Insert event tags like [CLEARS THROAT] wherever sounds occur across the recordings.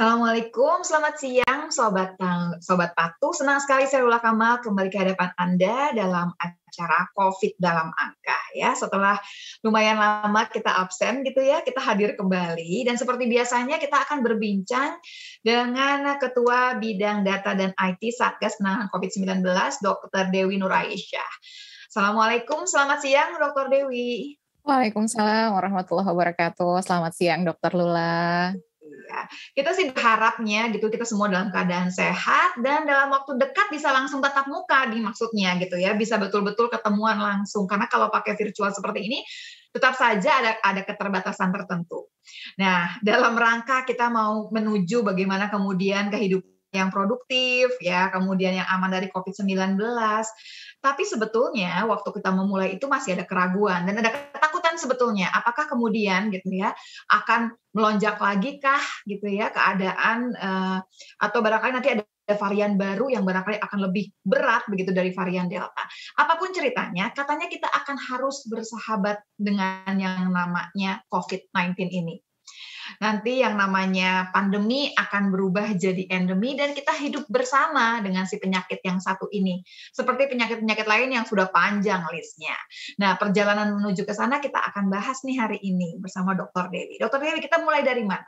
Assalamualaikum, selamat siang Sobat Sobat Patuh. Senang sekali saya Lula Kamal kembali ke hadapan Anda dalam acara COVID dalam angka ya. Setelah lumayan lama kita absen gitu ya, kita hadir kembali dan seperti biasanya kita akan berbincang dengan Ketua Bidang Data dan IT Satgas Penanganan COVID-19 Dr. Dewi Nur Aisyah. Assalamualaikum, selamat siang Dr. Dewi. Waalaikumsalam warahmatullahi wabarakatuh. Selamat siang Dr. Lula ya. Kita sih berharapnya gitu kita semua dalam keadaan sehat dan dalam waktu dekat bisa langsung tatap muka di maksudnya gitu ya, bisa betul-betul ketemuan langsung karena kalau pakai virtual seperti ini tetap saja ada ada keterbatasan tertentu. Nah, dalam rangka kita mau menuju bagaimana kemudian kehidupan yang produktif ya, kemudian yang aman dari COVID-19. Tapi sebetulnya waktu kita memulai itu masih ada keraguan dan ada ketakutan sebetulnya apakah kemudian gitu ya akan melonjak lagi kah gitu ya keadaan uh, atau barangkali nanti ada varian baru yang barangkali akan lebih berat begitu dari varian delta. Apapun ceritanya, katanya kita akan harus bersahabat dengan yang namanya COVID-19 ini. Nanti yang namanya pandemi akan berubah jadi endemi dan kita hidup bersama dengan si penyakit yang satu ini. Seperti penyakit-penyakit lain yang sudah panjang listnya. Nah, perjalanan menuju ke sana kita akan bahas nih hari ini bersama Dr. Dewi. Dr. Dewi, kita mulai dari mana?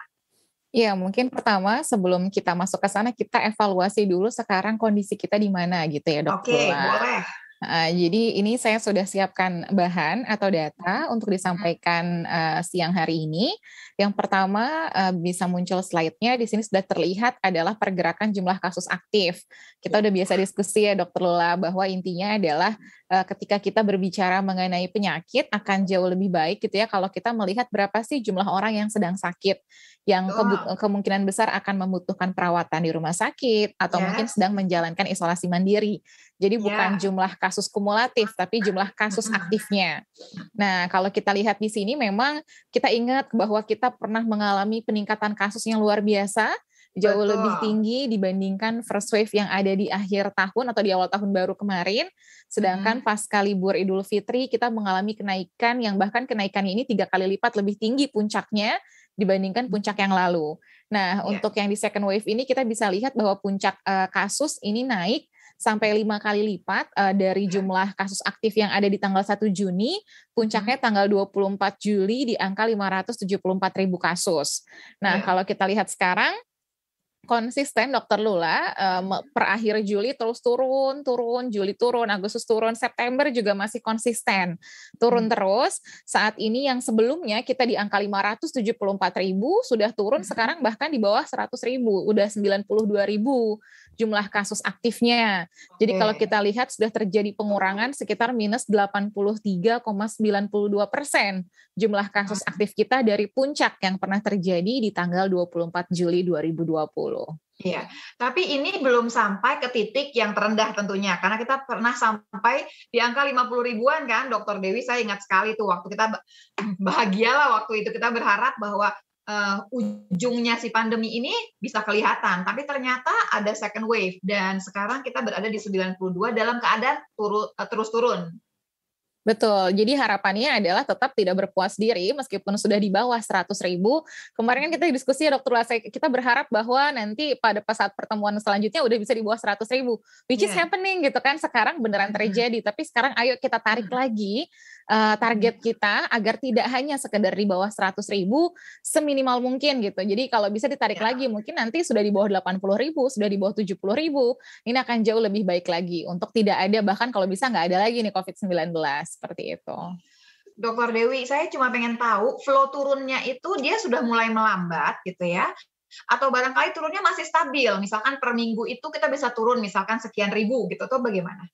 Ya, mungkin pertama sebelum kita masuk ke sana kita evaluasi dulu sekarang kondisi kita di mana gitu ya, Dokter? Oke, okay, boleh. Eh, jadi ini saya sudah siapkan bahan atau data hmm. untuk disampaikan uh, siang hari ini. Yang pertama uh, bisa muncul slide-nya di sini sudah terlihat adalah pergerakan jumlah kasus aktif. Kita ya. udah biasa diskusi ya Dokter Lula bahwa intinya adalah Eh, ketika kita berbicara mengenai penyakit akan jauh lebih baik gitu ya kalau kita melihat berapa sih jumlah orang yang sedang sakit yang ke eh, kemungkinan besar akan membutuhkan perawatan di rumah sakit atau yeah. mungkin sedang menjalankan isolasi mandiri. Jadi yeah. bukan jumlah kasus kumulatif tapi jumlah kasus aktifnya. Nah, kalau kita lihat di sini memang kita ingat bahwa kita pernah mengalami peningkatan kasus yang luar biasa jauh Betul. lebih tinggi dibandingkan first wave yang ada di akhir tahun atau di awal tahun baru kemarin. Sedangkan hmm. pasca libur Idul Fitri kita mengalami kenaikan yang bahkan kenaikan ini tiga kali lipat lebih tinggi puncaknya dibandingkan hmm. puncak yang lalu. Nah, yeah. untuk yang di second wave ini kita bisa lihat bahwa puncak uh, kasus ini naik sampai lima kali lipat uh, dari hmm. jumlah kasus aktif yang ada di tanggal 1 Juni, puncaknya hmm. tanggal 24 Juli di angka 574 ribu kasus. Nah, yeah. kalau kita lihat sekarang, konsisten dokter Lula um, per akhir Juli terus turun, turun, Juli turun, Agustus turun, September juga masih konsisten. Turun hmm. terus. Saat ini yang sebelumnya kita di angka 574 ribu sudah turun hmm. sekarang bahkan di bawah 100 ribu, udah 92 ribu jumlah kasus aktifnya. Jadi kalau kita lihat sudah terjadi pengurangan sekitar minus 83,92 persen jumlah kasus aktif kita dari puncak yang pernah terjadi di tanggal 24 Juli 2020. Iya, tapi ini belum sampai ke titik yang terendah tentunya, karena kita pernah sampai di angka 50 ribuan kan, Dokter Dewi saya ingat sekali tuh waktu kita [CLEARS THROAT] bahagialah waktu itu kita berharap bahwa uh, ujungnya si pandemi ini bisa kelihatan, tapi ternyata ada second wave dan sekarang kita berada di 92 dalam keadaan turu, uh, terus turun. Betul, jadi harapannya adalah tetap tidak berpuas diri meskipun sudah di bawah 100 ribu. Kemarin kan kita diskusi ya dokter Lasek, kita berharap bahwa nanti pada saat pertemuan selanjutnya udah bisa di bawah 100 ribu. Which yeah. is iya. happening gitu kan, sekarang beneran iya. terjadi. Tapi sekarang ayo kita tarik iya. lagi uh, target kita agar tidak hanya sekedar di bawah 100 ribu, seminimal mungkin gitu. Jadi kalau bisa ditarik yeah. lagi, mungkin nanti sudah di bawah 80 ribu, sudah di bawah 70 ribu, ini akan jauh lebih baik lagi untuk tidak ada, bahkan kalau bisa nggak ada lagi nih COVID-19 seperti itu. Dokter Dewi, saya cuma pengen tahu flow turunnya itu dia sudah mulai melambat gitu ya, atau barangkali turunnya masih stabil, misalkan per minggu itu kita bisa turun misalkan sekian ribu gitu, atau bagaimana?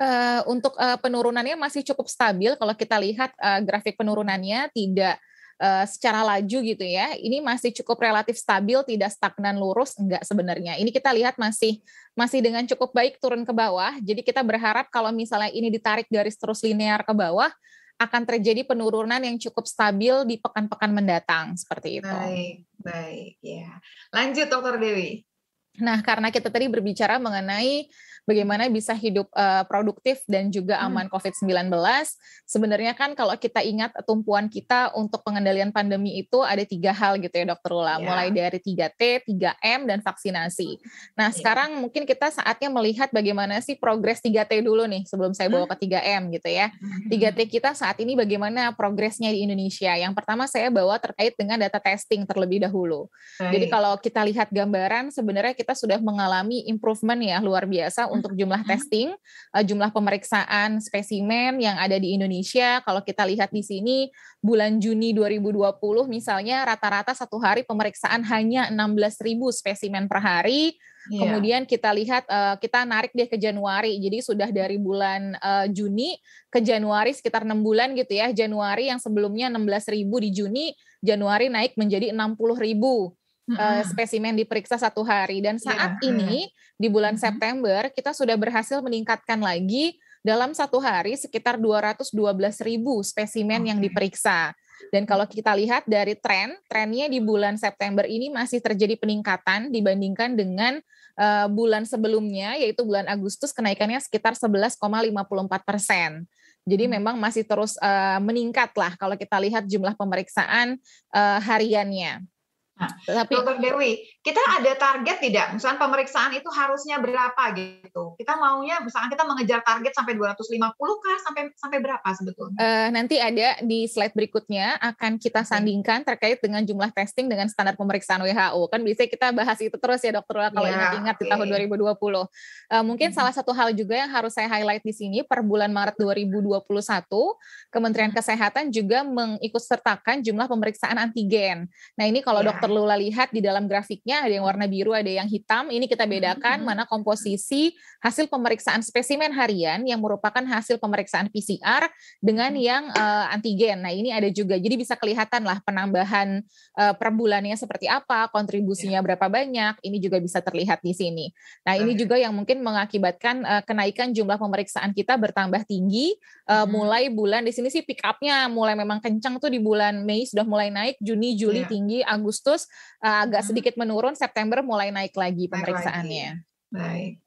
Uh, untuk uh, penurunannya masih cukup stabil kalau kita lihat uh, grafik penurunannya tidak Eh, secara laju gitu ya. Ini masih cukup relatif stabil, tidak stagnan lurus enggak sebenarnya. Ini kita lihat masih masih dengan cukup baik turun ke bawah. Jadi kita berharap kalau misalnya ini ditarik garis terus linear ke bawah akan terjadi penurunan yang cukup stabil di pekan-pekan mendatang seperti itu. Baik, baik ya. Lanjut Dokter Dewi. Nah, karena kita tadi berbicara mengenai bagaimana bisa hidup uh, produktif dan juga hmm. aman hmm. COVID-19. Sebenarnya kan kalau kita ingat tumpuan kita untuk pengendalian pandemi itu ada tiga hal gitu ya Dokter Lula, yeah. mulai dari 3T, 3M, dan vaksinasi. Nah yeah. sekarang mungkin kita saatnya melihat bagaimana sih progres 3T dulu nih sebelum saya bawa hmm. ke 3M gitu ya. 3T hmm. kita saat ini bagaimana progresnya di Indonesia? Yang pertama saya bawa terkait dengan data testing terlebih dahulu. Jadi kalau kita lihat gambaran sebenarnya kita sudah mengalami improvement ya luar biasa untuk jumlah hmm. testing, uh, jumlah pemeriksaan spesimen yang ada di Indonesia. Kalau kita lihat di sini bulan Juni 2020 misalnya rata-rata satu hari pemeriksaan hanya 16.000 spesimen per hari. Yeah. Kemudian kita lihat uh, kita narik deh ke Januari. Jadi sudah dari bulan uh, Juni ke Januari sekitar enam bulan gitu ya. Januari yang sebelumnya 16.000 di Juni, Januari naik menjadi 60.000 uh, spesimen diperiksa satu hari dan iya. saat yeah. ini di bulan September kita sudah berhasil meningkatkan lagi dalam satu hari sekitar 212 ribu spesimen okay. yang diperiksa. Dan kalau kita lihat dari tren, trennya di bulan September ini masih terjadi peningkatan dibandingkan dengan uh, bulan sebelumnya, yaitu bulan Agustus kenaikannya sekitar 11,54 persen. Jadi mm. memang masih terus uh, meningkat lah kalau kita lihat jumlah pemeriksaan uh, hariannya. Nah, Tapi, Dokter Dewi, kita ada target tidak? Misalnya pemeriksaan itu harusnya berapa gitu? Kita maunya, misalnya kita mengejar target sampai 250 kah? Sampai sampai berapa sebetulnya? Uh, nanti ada di slide berikutnya akan kita sandingkan terkait dengan jumlah testing dengan standar pemeriksaan WHO. Kan bisa kita bahas itu terus ya dokter kalau yeah, ingat-ingat okay. di tahun 2020. Uh, eh, mungkin hmm. salah satu hal juga yang harus saya highlight di sini per bulan Maret 2021 Kementerian Kesehatan juga mengikutsertakan jumlah pemeriksaan antigen. Nah ini kalau yeah. dokter perlu lihat di dalam grafiknya ada yang warna biru, ada yang hitam. Ini kita hmm, bedakan hmm. mana komposisi hasil pemeriksaan spesimen harian yang merupakan hasil pemeriksaan PCR dengan hmm. yang uh, antigen. Nah, ini ada juga. Jadi bisa kelihatan lah penambahan uh, eh, per bulannya seperti apa, kontribusinya ya. berapa banyak. Ini juga bisa terlihat di sini. Nah, ini juga yang mungkin mengakibatkan uh, kenaikan jumlah pemeriksaan kita bertambah tinggi uh, mulai bulan di sini sih pick up-nya mulai memang kencang tuh di bulan Mei sudah mulai naik, Juni, Juli ya. tinggi, Agustus terus uh, agak hmm. sedikit menurun September mulai naik lagi pemeriksaannya. Baik.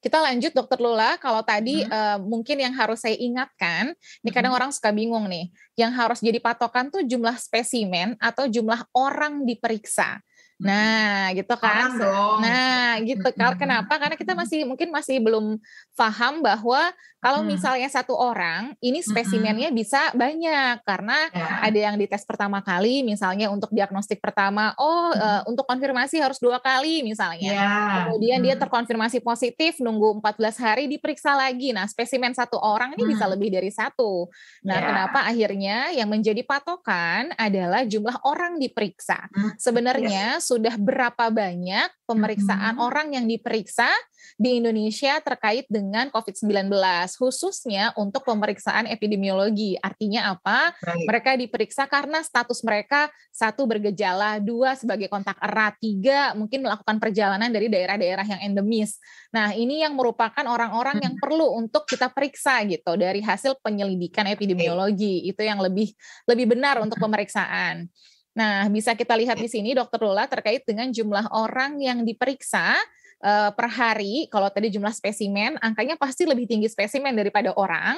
Kita lanjut dokter Lula, kalau tadi hmm. uh, mungkin yang harus saya ingatkan, ini kadang hmm. orang suka bingung nih, yang harus jadi patokan tuh jumlah spesimen atau jumlah orang diperiksa. Hmm. Nah, gitu kan. Nah, gitu kan. Kenapa? Karena kita masih mungkin masih belum paham bahwa kalau hmm. misalnya satu orang, ini hmm. spesimennya hmm. bisa banyak karena yeah. ada yang dites pertama kali, misalnya untuk diagnostik pertama, oh hmm. uh, untuk konfirmasi harus dua kali misalnya. Yeah. Kemudian hmm. dia terkonfirmasi positif, nunggu 14 hari diperiksa lagi. Nah, spesimen satu orang ini hmm. bisa lebih dari satu. Nah, yeah. kenapa akhirnya yang menjadi patokan adalah jumlah orang diperiksa. Hmm. Sebenarnya yes. Iya. sudah berapa banyak pemeriksaan hmm. orang yang diperiksa di Indonesia terkait dengan COVID-19? khususnya untuk pemeriksaan epidemiologi. Artinya apa? Baik. Mereka diperiksa karena status mereka satu bergejala, dua sebagai kontak erat, tiga mungkin melakukan perjalanan dari daerah-daerah yang endemis. Nah, ini yang merupakan orang-orang hmm. yang perlu untuk kita periksa gitu dari hasil penyelidikan epidemiologi. Itu yang lebih lebih benar untuk pemeriksaan. Nah, bisa kita lihat di sini, Dokter Lola, terkait dengan jumlah orang yang diperiksa uh, per hari kalau tadi jumlah spesimen angkanya pasti lebih tinggi spesimen daripada orang.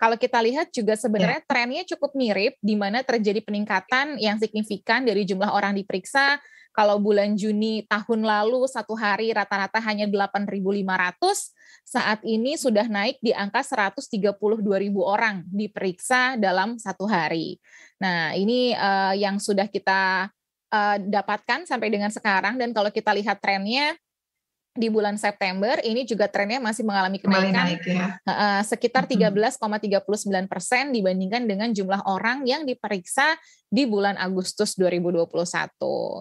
Kalau kita lihat juga sebenarnya yeah. trennya cukup mirip di mana terjadi peningkatan yang signifikan dari jumlah orang diperiksa. Kalau bulan Juni tahun lalu satu hari rata-rata hanya 8.500, saat ini sudah naik di angka 132.000 orang diperiksa dalam satu hari. Nah, ini uh, yang sudah kita uh, dapatkan sampai dengan sekarang dan kalau kita lihat trennya di bulan September ini juga trennya masih mengalami kenaikan naik, ya. sekitar 13,39 persen dibandingkan dengan jumlah orang yang diperiksa di bulan Agustus 2021.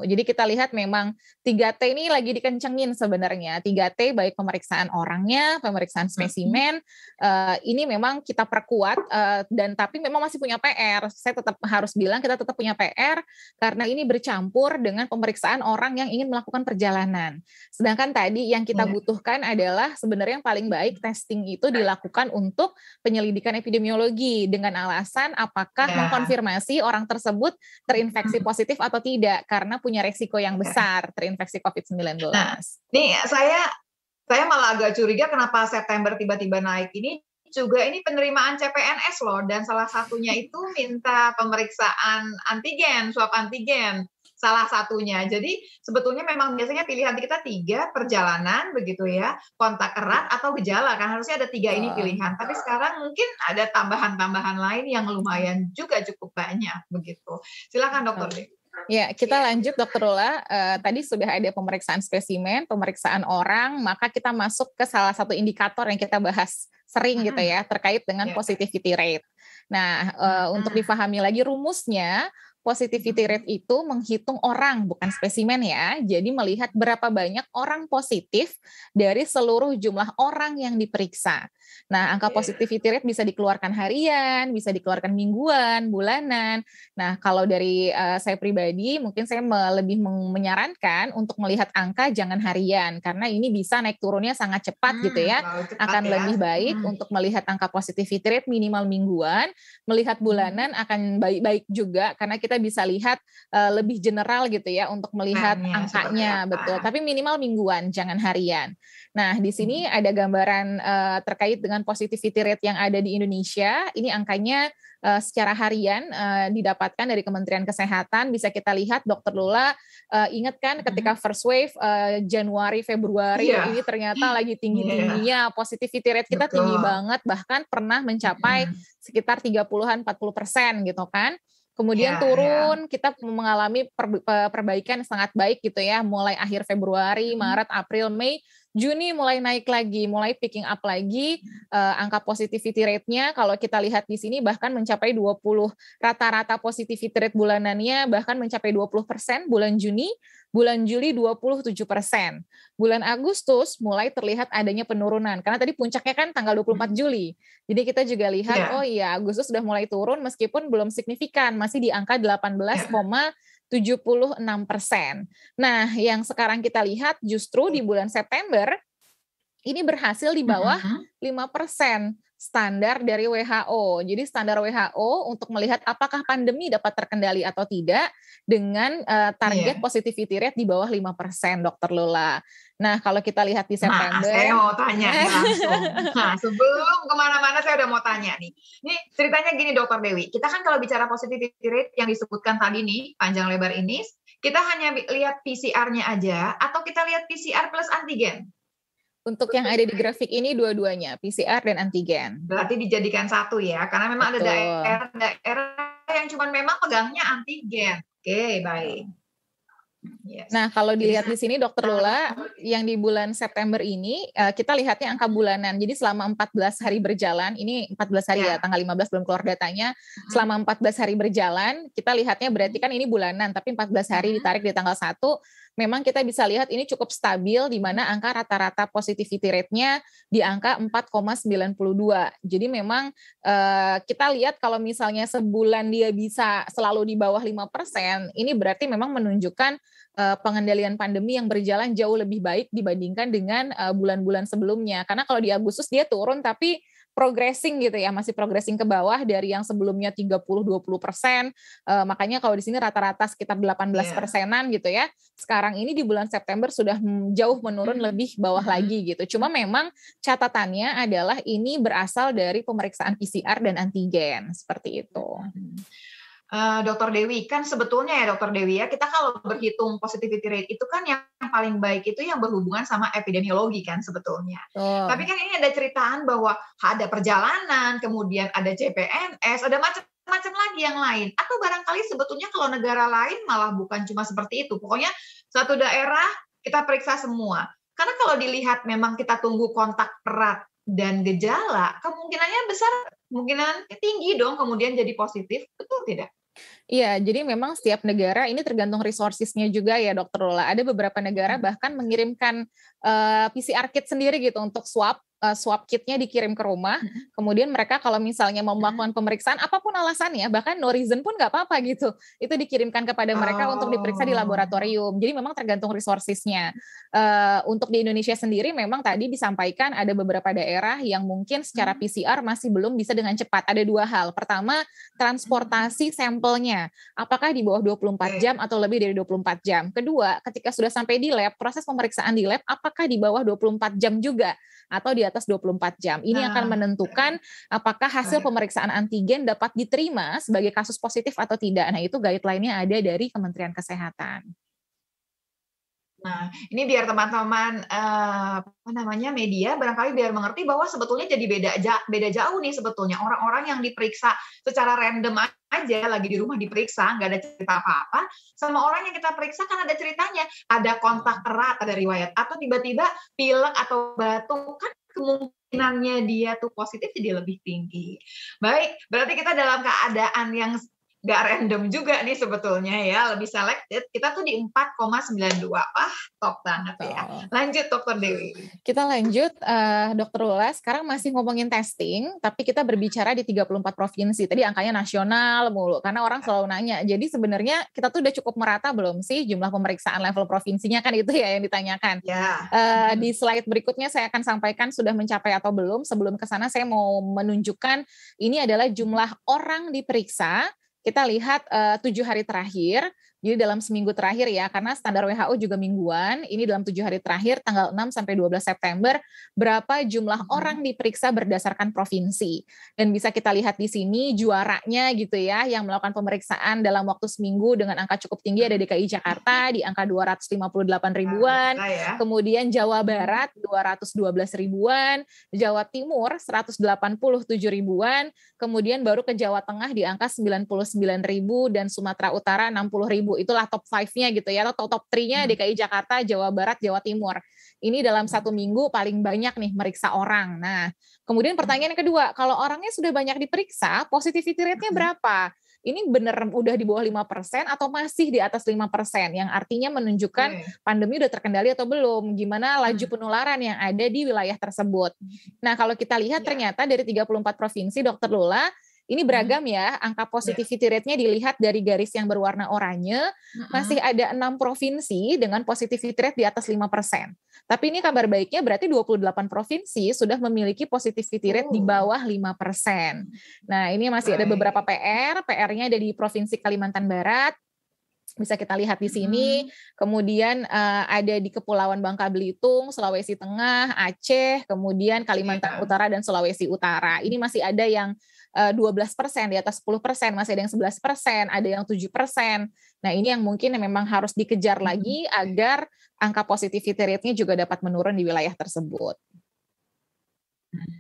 Jadi kita lihat memang 3T ini lagi dikencengin sebenarnya. 3T baik pemeriksaan orangnya, pemeriksaan mm-hmm. spesimen, eh, ini memang kita perkuat eh, dan tapi memang masih punya PR. Saya tetap harus bilang kita tetap punya PR karena ini bercampur dengan pemeriksaan orang yang ingin melakukan perjalanan. Sedangkan tadi yang kita iya. butuhkan adalah sebenarnya yang paling baik testing itu dilakukan untuk penyelidikan epidemiologi dengan alasan apakah ya. mengkonfirmasi orang tersebut tersebut terinfeksi positif atau tidak karena punya resiko yang besar terinfeksi COVID-19. Nah, nih saya saya malah agak curiga kenapa September tiba-tiba naik ini juga ini penerimaan CPNS loh dan salah satunya itu minta pemeriksaan antigen, swab antigen salah satunya. Jadi sebetulnya memang biasanya pilihan kita tiga perjalanan begitu ya, kontak erat atau gejala kan harusnya ada tiga ini pilihan. Tapi sekarang mungkin ada tambahan-tambahan lain yang lumayan juga cukup banyak begitu. Silakan dokter. Ya, kita lanjut Dokter Lula. Uh, eh, tadi sudah ada pemeriksaan spesimen, pemeriksaan orang, maka kita masuk ke salah satu indikator yang kita bahas sering gitu ya terkait dengan ya. positivity rate. Nah, uh, untuk difahami lagi rumusnya, positivity rate itu menghitung orang, bukan spesimen ya. Jadi melihat berapa banyak orang positif dari seluruh jumlah orang yang diperiksa. Nah, angka iya. positivity rate bisa dikeluarkan harian, bisa dikeluarkan mingguan, bulanan. Nah, kalau dari uh, saya pribadi, mungkin saya lebih menyarankan untuk melihat angka jangan harian, karena ini bisa naik turunnya sangat cepat hmm, gitu ya. Cepat akan ya. lebih baik hmm. untuk melihat angka positivity rate minimal mingguan, melihat hmm. bulanan akan baik-baik juga, karena kita bisa lihat uh, lebih general gitu ya untuk melihat angkanya, betul. Tapi minimal mingguan, jangan harian. Nah, di sini hmm. ada gambaran uh, terkait dengan positivity rate yang ada di Indonesia. Ini angkanya uh, secara harian uh, didapatkan dari Kementerian Kesehatan. Bisa kita lihat, Dokter Lula, uh, ingat kan ketika hmm. first wave uh, Januari Februari yeah. ini ternyata iya. lagi tinggi tingginya positivity rate kita Betul. tinggi banget, bahkan pernah mencapai yeah. Hmm. sekitar 30-an 40 persen gitu kan. Kemudian ya, turun, ya. kita mengalami per, perbaikan sangat baik gitu ya, mulai akhir Februari, Maret, April, Mei Juni mulai naik lagi, mulai picking up lagi uh, angka positivity rate-nya. Kalau kita lihat di sini bahkan mencapai 20 rata-rata positivity rate bulanannya bahkan mencapai 20% bulan Juni, bulan Juli 27%. Bulan Agustus mulai terlihat adanya penurunan karena tadi puncaknya kan tanggal 24 hmm. Juli. Jadi kita juga lihat yeah. oh iya Agustus sudah mulai turun meskipun belum signifikan, masih di angka 18, yeah. 76%. Nah, yang sekarang kita lihat justru di bulan September ini berhasil di bawah uh mm-hmm. -huh standar dari WHO. Jadi standar WHO untuk melihat apakah pandemi dapat terkendali atau tidak dengan uh, target yeah. positivity rate di bawah 5%, Dokter Lula. Nah, kalau kita lihat di nah, September. Nah, saya mau tanya langsung. Nah, [LAUGHS] sebelum kemana-mana saya udah mau tanya nih. Ini ceritanya gini, Dokter Dewi. Kita kan kalau bicara positivity rate yang disebutkan tadi nih, panjang lebar ini, kita hanya lihat PCR-nya aja atau kita lihat PCR plus antigen? Untuk yang ada di grafik ini dua-duanya, PCR dan antigen. Berarti dijadikan satu ya, karena memang Betul. ada daerah, daerah yang cuma memang pegangnya antigen. Oke, okay, baik. Yes. Nah, kalau dilihat di sini Dokter nah. Lula yang di bulan September ini eh, kita lihatnya angka bulanan. Jadi selama 14 hari berjalan, ini 14 hari ya, ya tanggal 15 belum keluar datanya. Selama 14 hari berjalan, kita lihatnya berarti kan ini bulanan, tapi 14 hari ditarik di tanggal 1 memang kita bisa lihat ini cukup stabil di mana hmm. angka rata-rata positivity rate-nya di angka 4,92. Jadi memang eh, kita lihat kalau misalnya sebulan dia bisa selalu di bawah 5%, ini berarti memang menunjukkan eh, pengendalian pandemi yang berjalan jauh lebih baik dibandingkan dengan eh, bulan-bulan sebelumnya. Karena kalau di Agustus dia turun tapi progressing gitu ya, masih progressing ke bawah dari yang sebelumnya 30-20 persen. Uh, makanya kalau di sini rata-rata sekitar 18 yeah. persenan gitu ya. Sekarang ini di bulan September sudah hmm, jauh menurun hmm. lebih bawah hmm. lagi gitu. Cuma memang catatannya adalah ini berasal dari pemeriksaan PCR dan antigen seperti itu. Hmm. Eh, dokter Dewi kan sebetulnya ya Dokter Dewi ya kita kalau berhitung positivity rate itu kan yang paling baik itu yang berhubungan sama epidemiologi kan sebetulnya. Oh. Tapi kan ini ada ceritaan bahwa ada perjalanan, kemudian ada CPNS, ada macam-macam lagi yang lain. Atau barangkali sebetulnya kalau negara lain malah bukan cuma seperti itu. Pokoknya satu daerah kita periksa semua. Karena kalau dilihat memang kita tunggu kontak erat dan gejala, kemungkinannya besar, kemungkinan tinggi dong kemudian jadi positif, betul tidak? Iya, jadi memang setiap negara ini tergantung resourcesnya juga ya, Dokter Lola. Ada beberapa negara hmm. bahkan mengirimkan uh, PCR kit sendiri gitu untuk swab uh, swab kitnya dikirim ke rumah. Mm-hmm. Kemudian mereka kalau misalnya mau mm-hmm. melakukan pemeriksaan, apapun alasannya, bahkan no reason pun nggak apa-apa gitu. Itu dikirimkan kepada mereka oh. untuk diperiksa di laboratorium. Jadi memang tergantung resourcesnya. Uh, untuk di Indonesia sendiri memang tadi disampaikan ada beberapa daerah yang mungkin secara mm-hmm. PCR masih belum bisa dengan cepat. Ada dua hal. Pertama, transportasi sampelnya. Apakah di bawah 24 jam atau lebih dari 24 jam. Kedua, ketika sudah sampai di lab, proses pemeriksaan di lab apakah di bawah 24 jam juga atau di atas 24 jam. Ini nah. akan ah, menentukan apakah hasil pemeriksaan antigen dapat diterima sebagai kasus positif atau tidak. Nah, itu guideline-nya ada dari Kementerian Kesehatan. Nah, ini biar teman-teman uh, apa namanya media barangkali biar mengerti bahwa sebetulnya jadi beda beda jauh nih sebetulnya orang-orang yang diperiksa secara random aja lagi di rumah diperiksa nggak ada cerita apa-apa sama orang yang kita periksa kan ada ceritanya ada kontak erat ada riwayat atau tiba-tiba pilek atau batuk kan kemungkinannya dia tuh positif jadi lebih tinggi. Baik, berarti kita dalam keadaan yang nggak random juga nih sebetulnya ya, lebih selected. Kita tuh di 4,92. Wah, top banget oh. ya. Lanjut Dokter Dewi. Kita lanjut uh, Dokter Lula, sekarang masih ngomongin testing, tapi kita berbicara di 34 provinsi. Tadi angkanya nasional mulu karena orang iya. selalu nanya. Jadi sebenarnya kita tuh udah cukup merata belum sih jumlah pemeriksaan level provinsinya kan itu ya yang ditanyakan. Ya. Uh, di slide berikutnya saya akan sampaikan sudah mencapai atau belum. Sebelum ke sana saya mau menunjukkan ini adalah jumlah orang diperiksa kita lihat eh, tujuh hari terakhir jadi dalam seminggu terakhir ya, karena standar WHO juga mingguan, ini dalam tujuh hari terakhir, tanggal 6 sampai 12 September, berapa jumlah hmm. orang diperiksa berdasarkan provinsi. Dan bisa kita lihat di sini juaranya gitu ya, yang melakukan pemeriksaan dalam waktu seminggu dengan angka cukup tinggi ada DKI Jakarta di angka 258 nah, ribuan, ya. kemudian Jawa Barat 212 ribuan, Jawa Timur 187 ribuan, kemudian baru ke Jawa Tengah di angka 99 ribu, dan Sumatera Utara 60 ribu ribu itulah top 5-nya gitu ya atau top 3-nya hmm. DKI Jakarta Jawa Barat Jawa Timur ini dalam hmm. satu minggu paling banyak nih meriksa orang nah kemudian hmm. pertanyaan yang kedua kalau orangnya sudah banyak diperiksa positivity rate-nya berapa ini benar udah di bawah 5% atau masih di atas 5% yang artinya menunjukkan hmm. pandemi udah terkendali atau belum, gimana laju penularan yang ada di wilayah tersebut. Nah, kalau kita lihat ya. ternyata dari 34 provinsi Dokter Lula ini hmm. beragam ya, angka positivity rate-nya dilihat dari garis yang berwarna oranye, hmm. masih ada enam provinsi dengan positivity rate di atas 5%. Tapi ini kabar baiknya berarti 28 provinsi sudah memiliki positivity rate di bawah 5%. Nah, ini masih ada beberapa PR, PR-nya ada di Provinsi Kalimantan Barat, bisa kita lihat di sini. Hmm. Kemudian uh, ada di Kepulauan Bangka Belitung, Sulawesi Tengah, Aceh, kemudian Kalimantan yeah. Utara dan Sulawesi Utara. Ini masih ada yang 12 eh, persen, di atas 10 persen, masih ada yang 11 persen, ada yang 7 persen. Nah ini yang mungkin memang harus dikejar lagi agar angka positivity rate-nya juga dapat menurun di wilayah tersebut. Hmm.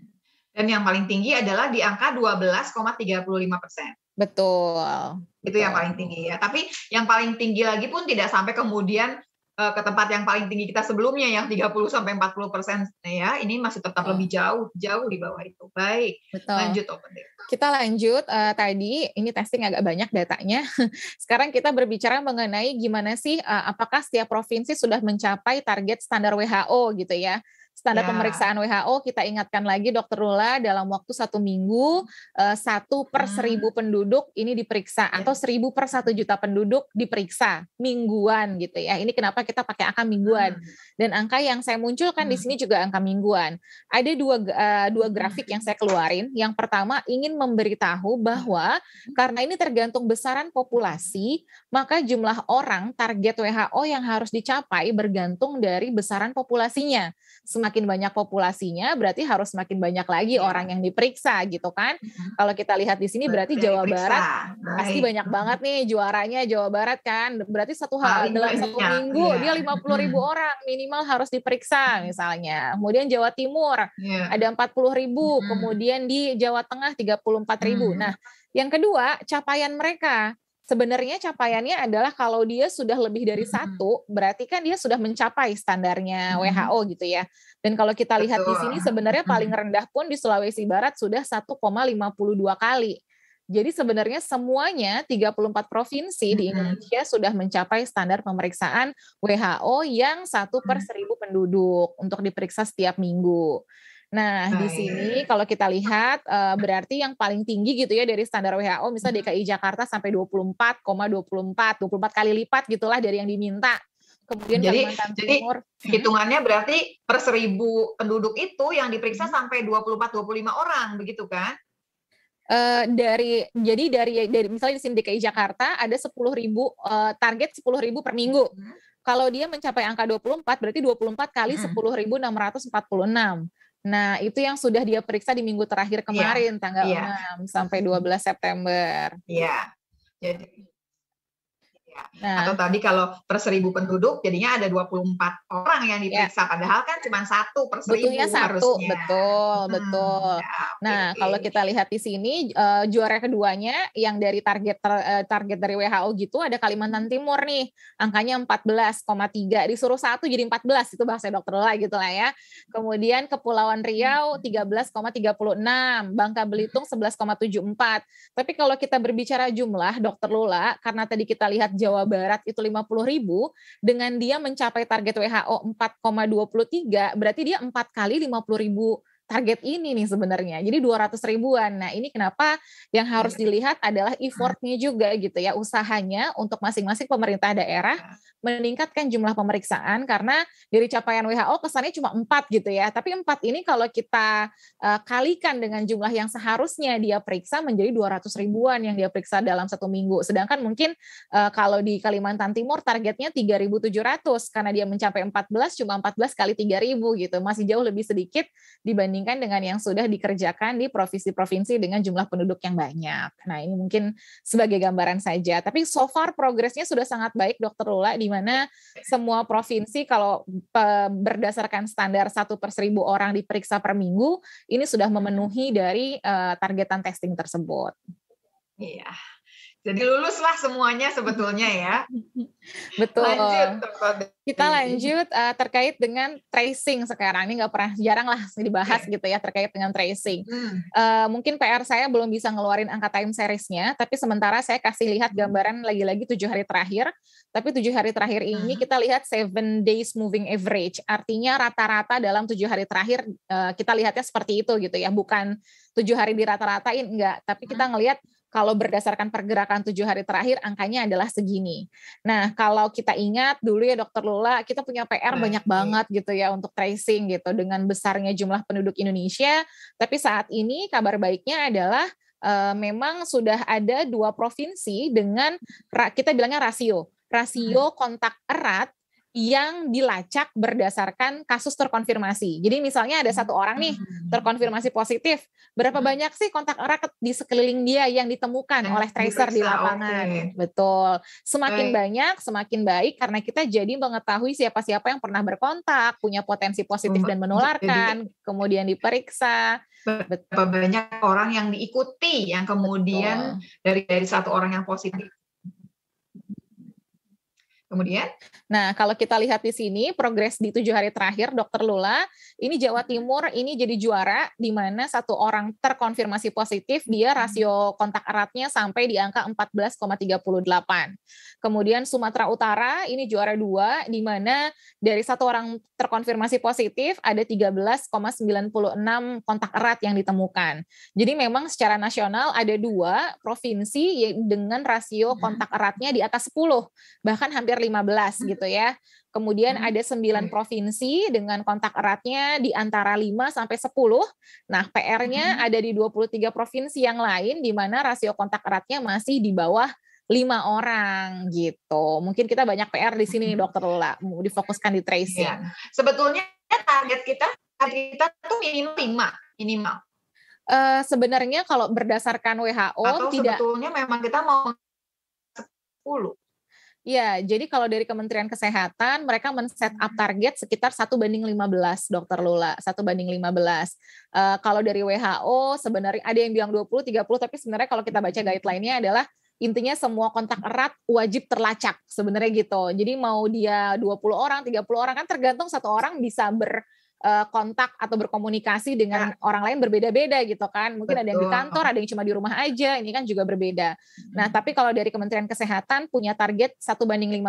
Dan yang paling tinggi adalah di angka 12,35 persen. Betul. Itu Betul. yang paling tinggi ya. Tapi yang paling tinggi lagi pun tidak sampai kemudian Eh, ke tempat yang paling tinggi kita sebelumnya yang 30 sampai 40 persen ya ini masih tetap lebih jauh jauh di bawah itu baik Betul. lanjut Open Data. kita lanjut uh, tadi ini testing agak banyak datanya [LAUGHS] sekarang kita berbicara mengenai gimana sih uh, apakah setiap provinsi sudah mencapai target standar WHO gitu ya standar yeah. pemeriksaan WHO kita ingatkan lagi dokter Lula dalam waktu satu minggu eh, satu per hmm. seribu penduduk ini diperiksa yeah. atau seribu per satu juta penduduk diperiksa mingguan gitu ya ini kenapa kita pakai angka mingguan hmm. dan angka yang saya munculkan hmm. di sini juga angka mingguan ada dua eh, dua grafik hmm. yang saya keluarin yang pertama ingin memberitahu hmm. bahwa hmm. karena ini tergantung besaran populasi maka jumlah orang target WHO yang harus dicapai bergantung dari besaran populasinya semakin banyak populasinya berarti harus semakin banyak lagi ya. orang yang diperiksa gitu kan. Ya. Kalau kita lihat di sini berarti Jawa diperiksa. Barat Baik. Nah, pasti banyak banget nih juaranya Jawa Barat kan. Berarti satu hari dalam satu ya. minggu ya. dia 50 ribu hmm. orang minimal harus diperiksa misalnya. Kemudian Jawa Timur ya. ada 40 ribu, hmm. kemudian di Jawa Tengah 34 ribu. Hmm. Nah, yang kedua capaian mereka sebenarnya capaiannya adalah kalau dia sudah lebih dari hmm. satu, berarti kan dia sudah mencapai standarnya hmm. WHO gitu ya. Dan kalau kita lihat di sini sebenarnya hmm. paling rendah pun di Sulawesi Barat sudah 1,52 kali. Jadi sebenarnya semuanya 34 provinsi hmm. di Indonesia sudah mencapai standar pemeriksaan WHO yang satu per seribu penduduk untuk diperiksa setiap minggu. Nah, di sini kalau kita lihat eh, berarti yang paling tinggi gitu ya dari standar WHO misalnya mm-hmm. DKI Jakarta sampai 24,24 24 kali lipat gitulah dari yang diminta. Kemudian jadi, jadi Timur. Mm-hmm. hitungannya berarti per seribu penduduk itu yang diperiksa mm-hmm. sampai 24-25 orang begitu kan? Uh, dari jadi dari dari misalnya di sini DKI Jakarta ada 10.000 uh, eh, target 10.000 per minggu. Hmm. Kalau dia mencapai angka 24 berarti 24 kali hmm. 10.646. Nah, itu yang sudah dia periksa di minggu terakhir iya. kemarin, yeah. tanggal yeah. Iya. 6 sampai 12 September. Iya. Yeah. Jadi, Nah. Atau tadi kalau per seribu penduduk jadinya ada 24 orang yang ya. diperiksa ya. padahal kan cuma satu per seribu Betulnya satu, harusnya. betul, hmm, betul. Ya, okay. Nah, kalau kita lihat di sini uh, juara keduanya yang dari target ter, uh, target dari WHO gitu ada Kalimantan Timur nih. Angkanya 14,3 disuruh satu jadi 14 itu bahasa dokter lah gitu lah ya. Kemudian Kepulauan Riau 13,36, Bangka Belitung 11,74. Tapi kalau kita berbicara jumlah dokter Lula karena tadi kita lihat jauh Jawa Barat itu 50 ribu, dengan dia mencapai target WHO 4,23, berarti dia 4 kali 50 ribu target ini nih sebenarnya. Jadi 200 ribuan. Nah ini kenapa yang harus iya. dilihat adalah iya. effortnya juga gitu ya. Usahanya untuk masing-masing pemerintah daerah iya. meningkatkan jumlah pemeriksaan karena dari capaian WHO kesannya cuma empat gitu ya. Tapi empat ini kalau kita uh, kalikan dengan jumlah yang seharusnya dia periksa menjadi 200 ribuan yang dia periksa dalam satu minggu. Sedangkan mungkin uh, kalau di Kalimantan Timur targetnya 3.700 karena dia mencapai 14 cuma 14 kali 3.000 gitu. Masih jauh lebih sedikit dibanding dibandingkan dengan yang sudah dikerjakan di provinsi-provinsi dengan jumlah penduduk yang banyak. Nah, ini mungkin sebagai gambaran saja. Tapi so far progresnya sudah sangat baik, Dokter Lula, di mana semua provinsi kalau berdasarkan standar satu per seribu orang diperiksa per minggu, ini sudah memenuhi dari eh, targetan testing tersebut. Iya. Yeah. Jadi luluslah semuanya sebetulnya ya. Betul. Lanjut, Kita lanjut uh, terkait dengan tracing sekarang. Ini nggak pernah jarang lah dibahas okay. Iya. gitu ya terkait dengan tracing. Hmm. Uh, mungkin PR saya belum bisa ngeluarin angka time seriesnya, tapi sementara saya kasih lihat gambaran lagi-lagi tujuh hari terakhir. Tapi tujuh hari terakhir ini hmm. kita lihat seven days moving average. Artinya rata-rata dalam tujuh hari terakhir uh, kita lihatnya seperti itu gitu ya. Bukan tujuh hari di rata-ratain enggak, tapi kita hmm. ngelihat kalau berdasarkan pergerakan tujuh hari terakhir angkanya adalah segini. Nah kalau kita ingat dulu ya dokter Lula kita punya PR nah, banyak iya. banget gitu ya untuk tracing gitu dengan besarnya jumlah penduduk Indonesia. Tapi saat ini kabar baiknya adalah e, memang sudah ada dua provinsi dengan kita bilangnya rasio rasio hmm. kontak erat yang dilacak berdasarkan kasus terkonfirmasi. Jadi misalnya ada satu orang nih hmm. terkonfirmasi positif, berapa hmm. banyak sih kontak erat di sekeliling dia yang ditemukan oleh tracer di lapangan? Betul. Semakin banyak, semakin baik karena kita jadi mengetahui siapa-siapa yang pernah berkontak, punya potensi positif dan menularkan, kemudian diperiksa. Berapa banyak orang yang diikuti yang kemudian dari dari satu orang yang positif Kemudian? Nah, kalau kita lihat di sini, progres di tujuh hari terakhir, Dokter Lula, ini Jawa Timur ini jadi juara, di mana satu orang terkonfirmasi positif, dia hmm. rasio kontak eratnya sampai di angka 14,38. Kemudian Sumatera Utara ini juara dua, di mana dari satu orang terkonfirmasi positif, ada 13,96 kontak erat yang ditemukan. Jadi memang secara nasional ada dua provinsi dengan rasio hmm. kontak eratnya di atas 10, bahkan hampir 15 hmm. gitu ya. Kemudian hmm. ada 9 hmm. provinsi dengan kontak eratnya di antara 5 sampai 10. Nah, PR-nya ada di 23 provinsi yang lain di mana rasio kontak eratnya masih di bawah lima orang gitu. Mungkin kita banyak PR di sini hmm. dokter Mau difokuskan di tracing. Ya. Sebetulnya target kita target kita tuh minimal lima minimal. Uh, sebenarnya kalau berdasarkan WHO Atau tidak sebetulnya memang kita mau 10. Iya, jadi kalau dari Kementerian Kesehatan, mereka men-set up hmm. target sekitar 1 banding 15, dokter Lula. 1 banding 15. Uh, eh, kalau dari WHO, sebenarnya ada yang bilang 20, 30, tapi sebenarnya kalau kita baca hmm. guideline-nya adalah intinya semua kontak erat wajib terlacak sebenarnya gitu. Jadi mau dia 20 orang, 30 orang kan tergantung satu orang bisa ber Eh, kontak atau berkomunikasi dengan ya. orang lain berbeda-beda gitu kan. Mungkin Betul. ada yang di kantor, ada yang cuma di rumah aja, ini kan juga berbeda. Hmm. Nah, tapi kalau dari Kementerian Kesehatan punya target satu banding 15,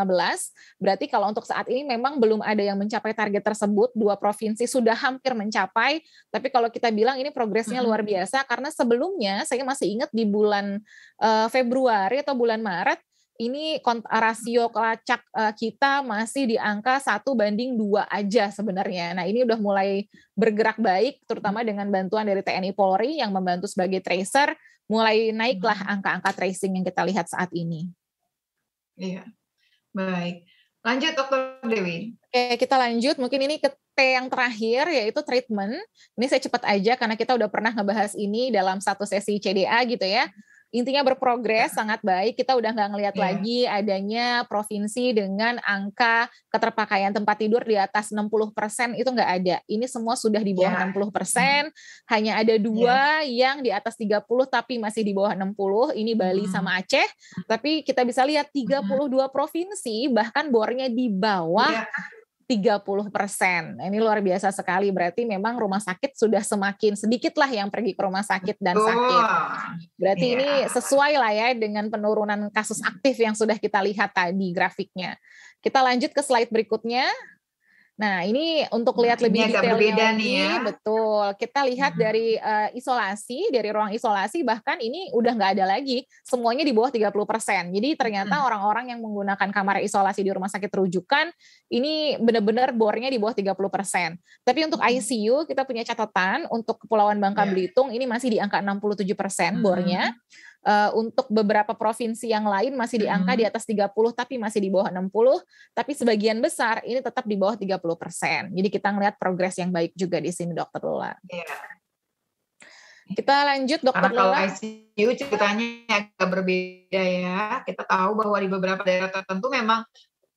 berarti kalau untuk saat ini memang belum ada yang mencapai target tersebut, dua provinsi sudah hampir mencapai, tapi kalau kita bilang ini progresnya hmm. luar biasa, karena sebelumnya saya masih ingat di bulan uh, Februari atau bulan Maret, ini rasio kelacak eh, kita masih di angka satu banding dua aja sebenarnya. Nah ini udah mulai bergerak baik, terutama dengan bantuan dari TNI Polri yang membantu sebagai tracer, mulai naiklah hmm. angka-angka tracing yang kita lihat saat ini. Iya, baik. Lanjut Dokter Dewi. Oke, kita lanjut. Mungkin ini ke T yang terakhir yaitu treatment. Ini saya cepat aja karena kita udah pernah ngebahas ini dalam satu sesi CDA gitu ya intinya berprogres sangat baik. Kita udah nggak ngelihat yeah. lagi adanya provinsi dengan angka keterpakaian tempat tidur di atas 60% itu nggak ada. Ini semua sudah di bawah yeah. Iya. 60%. Hanya ada dua yeah. yang di atas 30 tapi masih di bawah 60. Ini Bali mm. sama Aceh. Hmm. Tapi kita bisa lihat 32 hmm. provinsi bahkan bornya di bawah yeah. 30 persen. Ini luar biasa sekali. Berarti memang rumah sakit sudah semakin sedikitlah yang pergi ke rumah sakit dan sakit. Berarti yeah. ini sesuai lah ya dengan penurunan kasus aktif yang sudah kita lihat tadi grafiknya. Kita lanjut ke slide berikutnya. Nah, ini untuk lihat lebih detail lagi, ya. betul. Kita lihat hmm. dari uh, isolasi, dari ruang isolasi bahkan ini udah nggak ada lagi, semuanya di bawah 30%. Jadi ternyata orang-orang hmm. yang menggunakan kamar isolasi di rumah sakit rujukan ini benar-benar bornya di bawah 30%. Tapi untuk ICU kita punya catatan untuk Kepulauan Bangka yeah. Belitung ini masih di angka 67% bornya. Hmm uh, untuk beberapa provinsi yang lain masih di angka di mm-hmm. atas 30 tapi masih di bawah 60, tapi sebagian besar ini tetap di bawah 30%. Jadi kita ngelihat progres yang baik juga di sini dokter Lola. yeah. Kita lanjut dokter Karena Lola. Kalau ICU ceritanya agak berbeda ya. Kita tahu bahwa di beberapa daerah tertentu memang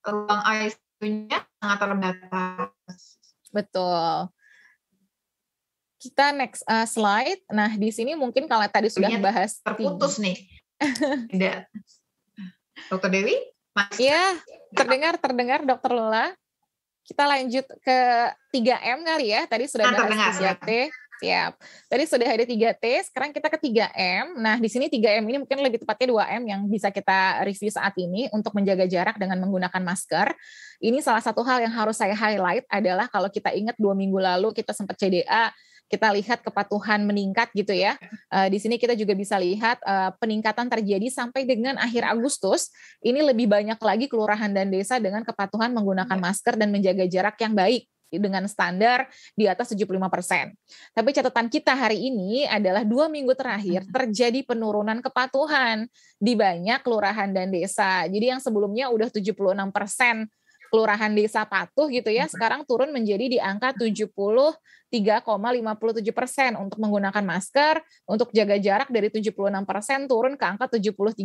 ruang ICU-nya sangat terbatas. Betul kita next uh, slide. Nah, di sini mungkin kalau tadi sudah Ternyata bahas terputus tinggi. nih. [LAUGHS] Tidak. Dokter Dewi? Iya. terdengar terdengar Dokter Lola. Kita lanjut ke 3M kali ya. Tadi sudah nah, bahas 3T. Siap. Tadi sudah ada 3T, sekarang kita ke 3M. Nah, di sini 3M ini mungkin lebih tepatnya 2M yang bisa kita review saat ini untuk menjaga jarak dengan menggunakan masker. Ini salah satu hal yang harus saya highlight adalah kalau kita ingat dua minggu lalu kita sempat CDA, kita lihat kepatuhan meningkat gitu ya. ya. Eh, di sini kita juga bisa lihat eh, peningkatan terjadi sampai dengan akhir Agustus. Ini lebih banyak lagi kelurahan dan desa dengan kepatuhan menggunakan ya. masker dan menjaga jarak yang baik dengan standar di atas 75%. Tapi catatan kita hari ini adalah dua minggu terakhir hmm. terjadi penurunan kepatuhan di banyak kelurahan dan desa. Jadi yang sebelumnya udah 76% kelurahan desa patuh gitu ya, sekarang turun menjadi di angka 73,57 persen untuk menggunakan masker, untuk jaga jarak dari 76 persen turun ke angka 73,12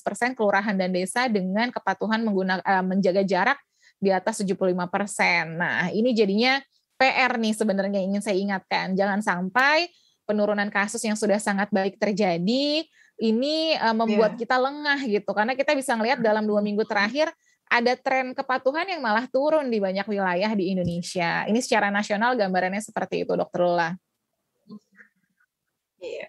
persen kelurahan dan desa dengan kepatuhan menggunakan eh, menjaga jarak di atas 75 persen. Nah ini jadinya PR nih sebenarnya ingin saya ingatkan, jangan sampai penurunan kasus yang sudah sangat baik terjadi ini eh, membuat yeah. kita lengah gitu karena kita bisa melihat dalam dua minggu terakhir ada tren kepatuhan yang malah turun di banyak wilayah di Indonesia. Ini secara nasional gambarannya seperti itu, Dokter Lula. Iya.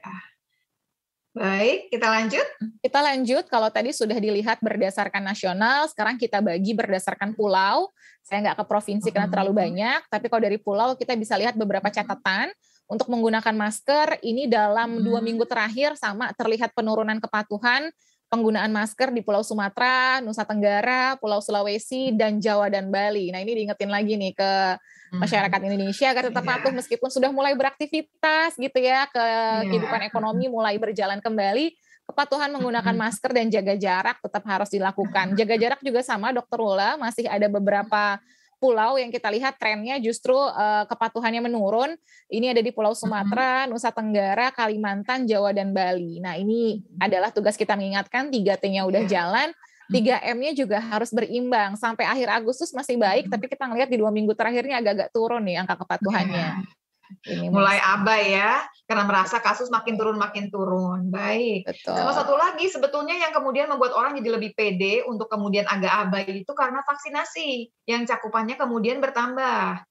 Baik, kita lanjut. Kita lanjut. Kalau tadi sudah dilihat berdasarkan nasional, sekarang kita bagi berdasarkan pulau. Saya nggak ke provinsi karena mm-hmm. terlalu banyak, tapi kalau dari pulau kita bisa lihat beberapa catatan untuk menggunakan masker ini dalam dua mm-hmm. minggu terakhir sama terlihat penurunan kepatuhan penggunaan masker di Pulau Sumatera, Nusa Tenggara, Pulau Sulawesi, dan Jawa dan Bali. Nah ini diingetin lagi nih ke hmm. masyarakat Indonesia agar tetap iya. patuh meskipun sudah mulai beraktivitas gitu ya, ke iya. kehidupan ekonomi mulai berjalan kembali, kepatuhan menggunakan hmm. masker dan jaga jarak tetap harus dilakukan. Jaga jarak juga sama, Dokter Ula, masih ada beberapa pulau yang kita lihat trennya justru uh, kepatuhannya menurun. Ini ada di Pulau Sumatera, Nusa Tenggara, Kalimantan, Jawa dan Bali. Nah, ini adalah tugas kita mengingatkan 3T-nya udah iya. jalan, 3M-nya juga harus berimbang. Sampai akhir Agustus masih baik, tapi kita ngelihat di dua minggu terakhirnya agak-agak turun nih angka kepatuhannya. Iya. Ini mulai masalah. abai ya karena merasa kasus makin turun makin turun. Baik. Betul. Sama satu lagi sebetulnya yang kemudian membuat orang jadi lebih pede untuk kemudian agak abai itu karena vaksinasi yang cakupannya kemudian bertambah.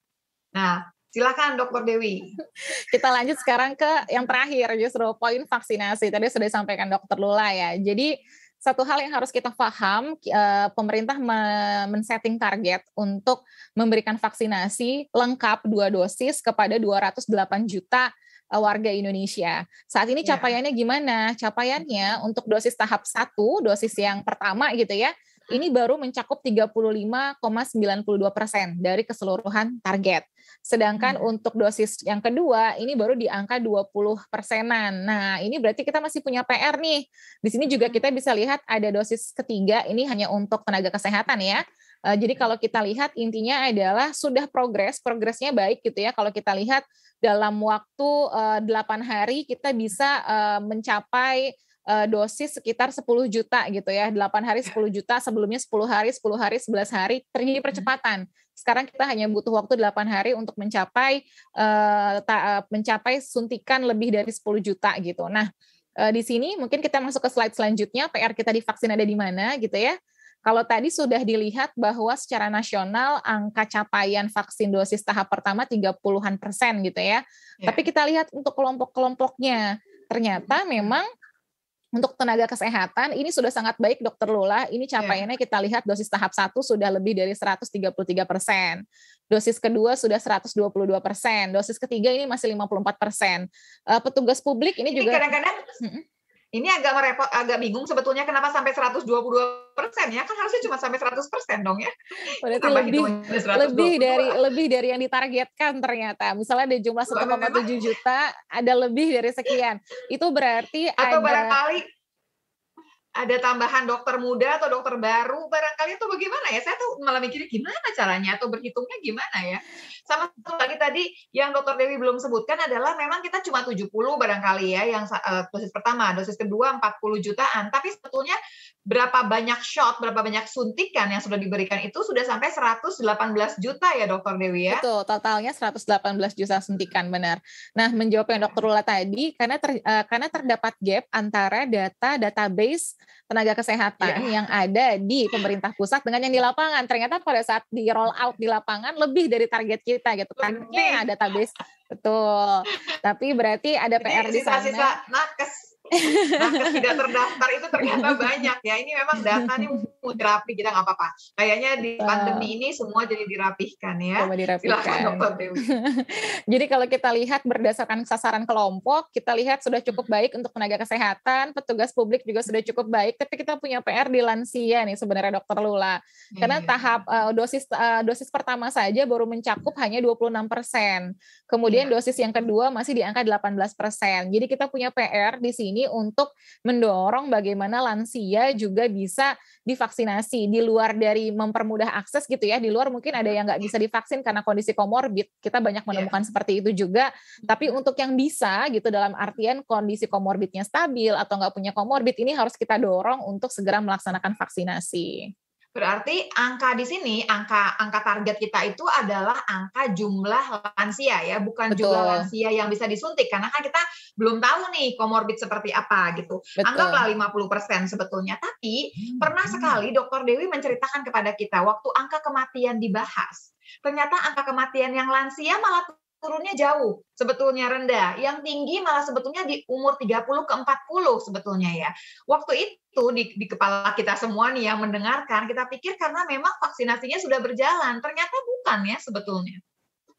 Nah, Silakan Dokter Dewi. [LAUGHS] Kita lanjut sekarang ke yang terakhir justru poin vaksinasi. Tadi sudah disampaikan Dokter Lula ya. Jadi satu hal yang harus kita paham, eh, pemerintah men-setting target untuk memberikan vaksinasi lengkap dua dosis kepada 208 juta eh, warga Indonesia. Saat ini iya. capaiannya gimana? Capaiannya untuk dosis tahap satu, dosis yang pertama gitu ya, ini baru mencakup 35,92 persen dari keseluruhan target. Sedangkan hmm. untuk dosis yang kedua ini baru di angka 20 persenan. Nah ini berarti kita masih punya PR nih. Di sini juga hmm. kita bisa lihat ada dosis ketiga ini hanya untuk tenaga kesehatan ya. Eh, jadi kalau kita lihat intinya adalah sudah progres, progresnya baik gitu ya. Kalau kita lihat dalam waktu eh, delapan 8 hari kita bisa eh, mencapai Eh, dosis sekitar 10 juta gitu ya. 8 hari 10 ya. juta, sebelumnya 10 hari, 10 hari, 11 hari terjadi hmm. percepatan. Sekarang kita hanya butuh waktu 8 hari untuk mencapai uh, ta, eh, mencapai suntikan lebih dari 10 juta gitu. Nah, uh, di sini mungkin kita masuk ke slide selanjutnya PR kita divaksin ada di mana gitu ya. Kalau tadi sudah dilihat bahwa secara nasional angka capaian vaksin dosis tahap pertama 30-an persen gitu ya. ya. Tapi kita lihat untuk kelompok-kelompoknya, ternyata hmm. memang untuk tenaga kesehatan ini sudah sangat baik dokter Lula. Ini iya. capaiannya kita lihat dosis tahap 1 sudah lebih dari 133 persen. Dosis kedua sudah 122 persen. Dosis ketiga ini masih 54 persen. Uh, petugas publik ini, ini juga... Kadang-kadang hmm. Ini agak merepot, agak bingung sebetulnya kenapa sampai 122 persen ya? Kan harusnya cuma sampai 100 persen dong ya. Berarti lebih, lebih dari lebih dari yang ditargetkan ternyata. Misalnya ada jumlah 1,7 juta, ada lebih dari sekian. Itu berarti atau ada... barangkali ada tambahan dokter muda atau dokter baru barangkali itu bagaimana ya saya tuh malah mikirnya gimana caranya atau berhitungnya gimana ya sama satu lagi tadi yang dokter Dewi belum sebutkan adalah memang kita cuma 70 barangkali ya yang eh, dosis pertama dosis kedua 40 jutaan tapi sebetulnya berapa banyak shot berapa banyak suntikan yang sudah diberikan itu sudah sampai 118 juta ya dokter Dewi ya betul totalnya 118 juta suntikan benar nah menjawab yang dokter Lula tadi karena ter, eh, karena terdapat gap antara data database tenaga kesehatan yeah. yang ada di pemerintah pusat dengan yang di lapangan. Ternyata pada saat di roll out di lapangan lebih dari target kita gitu. Targetnya kan. ada database betul. Tapi berarti ada PR di sana. Sisa-sisa nakes Nakes tidak terdaftar itu ternyata banyak ya. Ini memang data nih mau dirapi kita nggak apa-apa. Kayaknya di pandemi ini semua jadi dirapihkan ya. Coba dirapihkan. Silakan, [LAUGHS] jadi kalau kita lihat berdasarkan sasaran kelompok, kita lihat sudah cukup baik untuk tenaga kesehatan, petugas publik juga sudah cukup baik. Tapi kita punya PR di lansia nih sebenarnya Dokter Lula. Karena iya. tahap uh, dosis uh, dosis pertama saja baru mencakup hanya 26 persen. Kemudian iya. dosis yang kedua masih di angka 18 persen. Jadi kita punya PR di sini ini untuk mendorong bagaimana lansia juga bisa divaksinasi di luar dari mempermudah akses gitu ya di luar mungkin ada yang nggak bisa divaksin karena kondisi komorbid kita banyak iya. menemukan yeah. seperti itu juga tapi untuk yang bisa gitu dalam artian kondisi komorbidnya stabil atau nggak punya komorbid ini harus kita dorong untuk segera melaksanakan vaksinasi. Berarti angka di sini, angka angka target kita itu adalah angka jumlah lansia ya, bukan Betul. jumlah lansia yang bisa disuntik karena kan kita belum tahu nih komorbid seperti apa gitu. Betul. Anggaplah 50% sebetulnya. Tapi hmm. pernah sekali Dokter Dewi menceritakan kepada kita waktu angka kematian dibahas, ternyata angka kematian yang lansia malah turunnya jauh, sebetulnya rendah. Yang tinggi malah sebetulnya di umur 30 ke 40 sebetulnya ya. Waktu itu di, di kepala kita semua nih yang mendengarkan, kita pikir karena memang vaksinasinya sudah berjalan, ternyata bukan ya sebetulnya.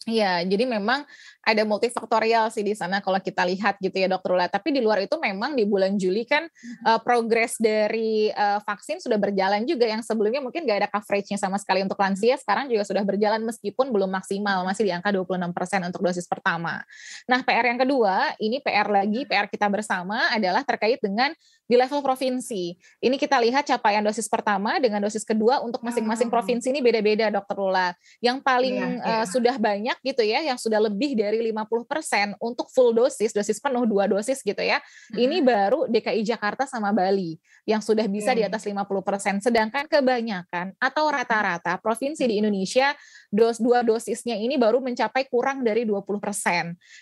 Iya, jadi memang ada multifaktorial sih di sana kalau kita lihat gitu ya dokter Ula. Tapi di luar itu memang di bulan Juli kan uh, progres dari uh, vaksin sudah berjalan juga yang sebelumnya mungkin nggak ada coveragenya sama sekali untuk lansia sekarang juga sudah berjalan meskipun belum maksimal masih di angka 26% persen untuk dosis pertama. Nah PR yang kedua ini PR lagi PR kita bersama adalah terkait dengan di level provinsi. Ini kita lihat capaian dosis pertama dengan dosis kedua untuk masing-masing hmm. provinsi ini beda-beda dokter Lula. Yang paling Uh, sudah banyak gitu ya yang sudah lebih dari dari 50% untuk full dosis, dosis penuh dua dosis gitu ya. Hmm. Ini baru DKI Jakarta sama Bali yang sudah bisa hmm. di iya. atas 50%. Sedangkan kebanyakan atau rata-rata provinsi di Indonesia dos dua dosisnya ini baru mencapai kurang dari 20%.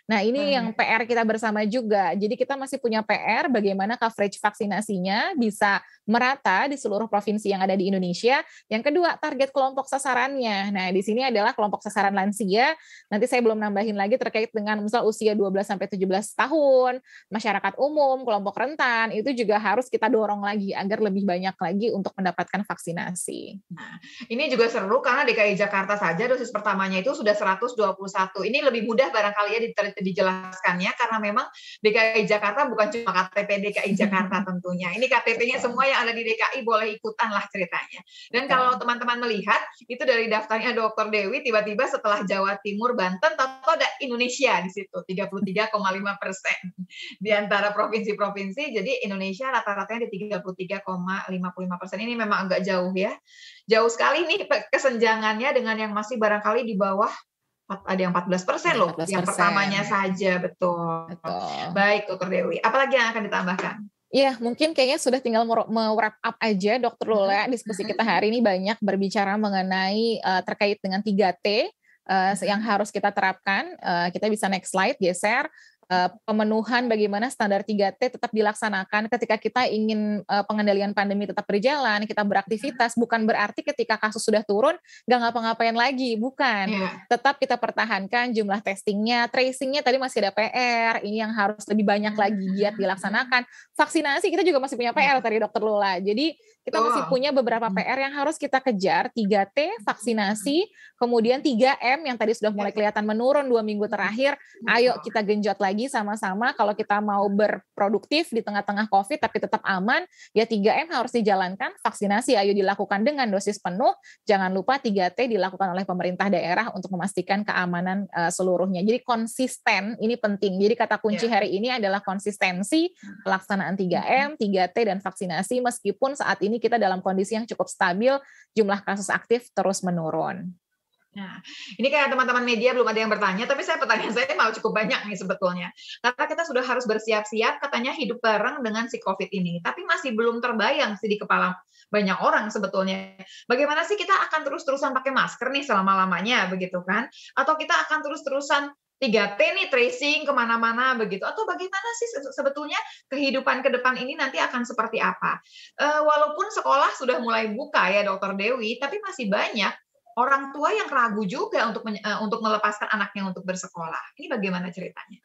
Nah, ini hmm. yang PR kita bersama juga. Jadi kita masih punya PR bagaimana coverage vaksinasinya bisa merata di seluruh provinsi yang ada di Indonesia. Yang kedua, target kelompok sasarannya. Nah, di sini adalah kelompok sasaran lansia. Nanti saya belum nambahin lagi terkait dengan misal usia 12 sampai 17 tahun, masyarakat umum, kelompok rentan itu juga harus kita dorong lagi agar lebih banyak lagi untuk mendapatkan vaksinasi. Nah, ini juga seru karena DKI Jakarta saja dosis pertamanya itu sudah 121. Ini lebih mudah barangkali ya dijelaskannya karena memang DKI Jakarta bukan cuma KTP DKI Jakarta [LAUGHS] tentunya. Ini KTP-nya iya. semua yang ada di DKI boleh ikutan lah ceritanya. Dan iya. kalau teman-teman melihat itu dari daftarnya Dokter Dewi tiba-tiba setelah Jawa Timur Banten atau ada Indonesia di situ 33,5 persen di antara provinsi-provinsi. Jadi Indonesia rata-ratanya di 33,55 persen. Ini memang agak jauh ya, jauh sekali nih kesenjangannya dengan yang masih barangkali di bawah ada yang 14 persen loh, 14%. yang pertamanya saja betul. betul. Baik, Dokter Dewi. Apalagi yang akan ditambahkan? Ya, mungkin kayaknya sudah tinggal me-wrap up aja, Dokter Lola. Mm-hmm. Diskusi kita mm-hmm. hari ini banyak berbicara mengenai uh, terkait dengan 3T, uh, yang harus kita terapkan. Uh, kita bisa next slide, geser. Eh, pemenuhan bagaimana standar 3T tetap dilaksanakan ketika kita ingin eh, pengendalian pandemi tetap berjalan, kita beraktivitas bukan berarti ketika kasus sudah turun nggak ngapa-ngapain lagi, bukan. Yeah. Tetap kita pertahankan jumlah testingnya, tracingnya tadi masih ada PR, ini yang harus lebih banyak lagi hmm. giat dilaksanakan. Vaksinasi kita juga masih punya PR hmm. tadi dokter Lula. Jadi kita masih punya beberapa hmm. PR yang harus kita kejar, 3T, vaksinasi, kemudian 3M yang tadi sudah mulai ya. kelihatan menurun dua minggu terakhir, ayo kita genjot lagi lagi sama-sama kalau kita mau berproduktif di tengah-tengah COVID tapi tetap aman, ya 3M harus dijalankan, vaksinasi ayo dilakukan dengan dosis penuh, jangan lupa 3T dilakukan oleh pemerintah daerah untuk memastikan keamanan uh, seluruhnya. Jadi konsisten ini penting. Jadi kata kunci yeah. hari ini adalah konsistensi pelaksanaan 3M, 3T dan vaksinasi meskipun saat ini kita dalam kondisi yang cukup stabil, jumlah kasus aktif terus menurun. Nah, ini kayak teman-teman media belum ada yang bertanya, tapi saya pertanyaan saya mau cukup banyak nih sebetulnya. Karena kita sudah harus bersiap-siap katanya hidup bareng dengan si COVID ini, tapi masih belum terbayang sih di kepala banyak orang sebetulnya. Bagaimana sih kita akan terus-terusan pakai masker nih selama-lamanya begitu kan? Atau kita akan terus-terusan 3T nih tracing kemana-mana begitu atau bagaimana sih sebetulnya kehidupan ke depan ini nanti akan seperti apa eh, walaupun sekolah sudah mulai buka ya dokter Dewi tapi masih banyak orang tua yang ragu juga untuk eh, untuk melepaskan anaknya untuk bersekolah. Ini bagaimana ceritanya?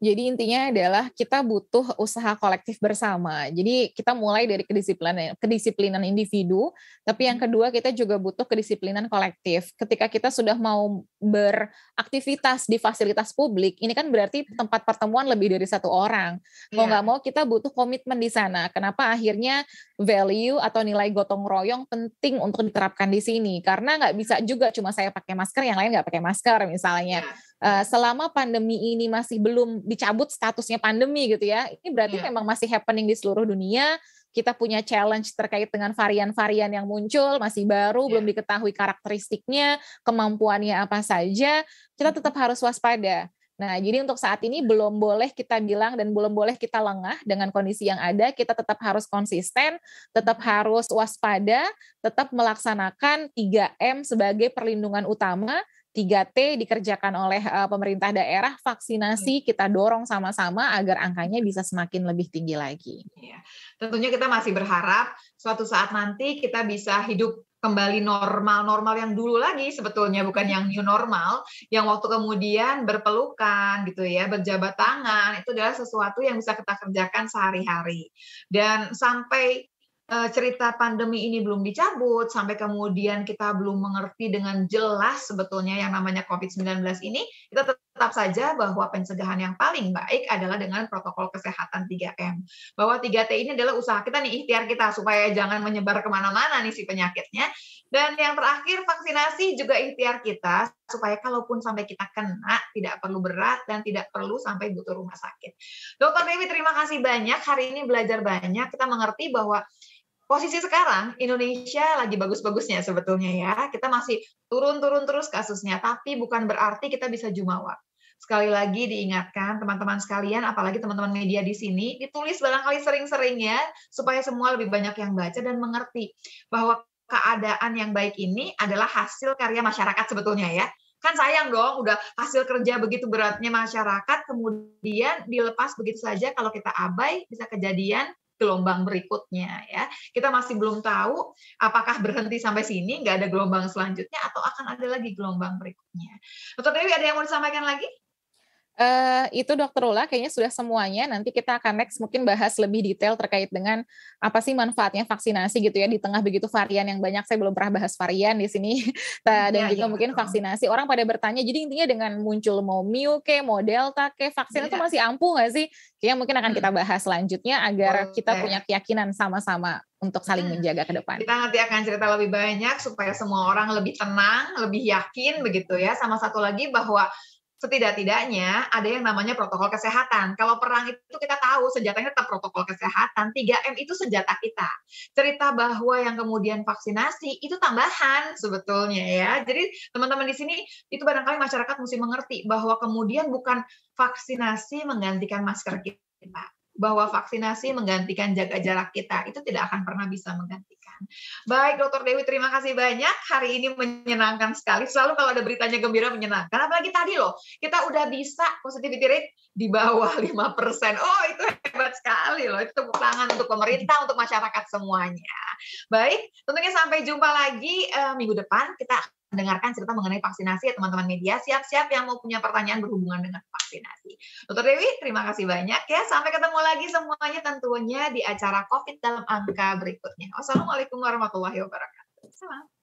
Jadi intinya adalah kita butuh usaha kolektif bersama. Jadi kita mulai dari kedisiplinan kedisiplinan individu, tapi yang hmm. kedua kita juga butuh kedisiplinan kolektif. Ketika kita sudah mau beraktivitas di fasilitas publik, ini kan berarti hmm. tempat pertemuan lebih dari satu orang. Mau iya. nggak yeah. mau kita butuh komitmen di sana. Kenapa akhirnya value atau nilai gotong royong penting untuk diterapkan di sini? Karena nggak bisa juga cuma saya pakai masker, yang lain nggak pakai masker misalnya. Yeah Eh, selama pandemi ini masih belum dicabut statusnya pandemi gitu ya, ini berarti yeah. memang masih happening di seluruh dunia. Kita punya challenge terkait dengan varian-varian yang muncul masih baru, yeah. belum diketahui karakteristiknya, kemampuannya apa saja. Kita iya. tetap harus waspada. Nah, jadi untuk saat ini belum boleh kita bilang dan belum boleh kita lengah dengan kondisi yang ada. Kita tetap harus konsisten, tetap harus waspada, tetap melaksanakan 3M sebagai perlindungan utama 3T dikerjakan oleh uh, pemerintah daerah, vaksinasi iya. kita dorong sama-sama agar angkanya bisa semakin lebih tinggi lagi. Ya. Tentunya kita masih berharap suatu saat nanti kita bisa hidup kembali normal-normal yang dulu lagi sebetulnya bukan iya. yang new normal yang waktu kemudian berpelukan gitu ya berjabat tangan itu adalah sesuatu yang bisa kita kerjakan sehari-hari dan sampai Eh, cerita pandemi ini belum dicabut, sampai kemudian kita belum mengerti dengan jelas sebetulnya yang namanya COVID-19 ini, kita tetap saja bahwa pencegahan yang paling baik adalah dengan protokol kesehatan 3M. Bahwa 3T ini adalah usaha kita nih, ikhtiar kita, supaya jangan menyebar kemana-mana nih si penyakitnya. Dan yang terakhir, vaksinasi juga ikhtiar kita, supaya kalaupun sampai kita kena, tidak perlu berat dan tidak perlu sampai butuh rumah sakit. Dokter Dewi, terima kasih banyak. Hari ini belajar banyak, kita mengerti bahwa posisi sekarang Indonesia lagi bagus-bagusnya sebetulnya ya. Kita masih turun-turun terus kasusnya, tapi bukan berarti kita bisa jumawa. Sekali lagi diingatkan teman-teman sekalian, apalagi teman-teman media di sini, ditulis barangkali sering-sering ya, supaya semua lebih banyak yang baca dan mengerti bahwa keadaan yang baik ini adalah hasil karya masyarakat sebetulnya ya kan sayang dong udah hasil kerja begitu beratnya masyarakat kemudian dilepas begitu saja kalau kita abai bisa kejadian gelombang berikutnya ya. Kita masih belum tahu apakah berhenti sampai sini, nggak ada gelombang selanjutnya atau akan ada lagi gelombang berikutnya. Dokter Dewi ada yang mau disampaikan lagi? Uh, itu dokter Ula kayaknya sudah semuanya. Nanti kita akan next mungkin bahas lebih detail terkait dengan apa sih manfaatnya vaksinasi gitu ya di tengah begitu varian yang banyak. Saya belum pernah bahas varian di sini [LAUGHS] dan iya, juga ya, mungkin vaksinasi. Orang pada bertanya. Jadi intinya dengan muncul mau Mu ke, mau Delta ke, vaksin ya. itu iya. masih ampuh nggak sih? Kayaknya mungkin akan hmm. kita bahas selanjutnya agar okay. kita punya keyakinan sama-sama untuk saling hmm. menjaga ke depan. Kita nanti akan cerita lebih banyak supaya semua orang lebih tenang, lebih yakin begitu ya. Sama satu lagi bahwa setidak-tidaknya ada yang namanya protokol kesehatan. Kalau perang itu kita tahu senjatanya tetap protokol kesehatan. 3M itu senjata kita. Cerita bahwa yang kemudian vaksinasi itu tambahan sebetulnya ya. Jadi teman-teman di sini itu barangkali masyarakat mesti mengerti bahwa kemudian bukan vaksinasi menggantikan masker kita bahwa vaksinasi menggantikan jaga jarak kita itu tidak akan pernah bisa menggantikan. Baik, Dokter Dewi, terima kasih banyak. Hari ini menyenangkan sekali. Selalu kalau ada beritanya gembira menyenangkan. Apalagi tadi loh, kita udah bisa positivity rate di bawah [LAUGHS] lima persen. Oh, itu hebat sekali loh. Itu tepuk tangan untuk pemerintah, untuk masyarakat semuanya. Baik, tentunya sampai jumpa lagi uh, minggu depan. Kita mendengarkan cerita mengenai vaksinasi ya teman-teman media. Siap-siap yang mau punya pertanyaan berhubungan dengan vaksinasi. Dokter Dewi, terima kasih banyak ya. Sampai ketemu lagi semuanya tentunya di acara COVID dalam angka berikutnya. Wassalamualaikum warahmatullahi wabarakatuh. Salam.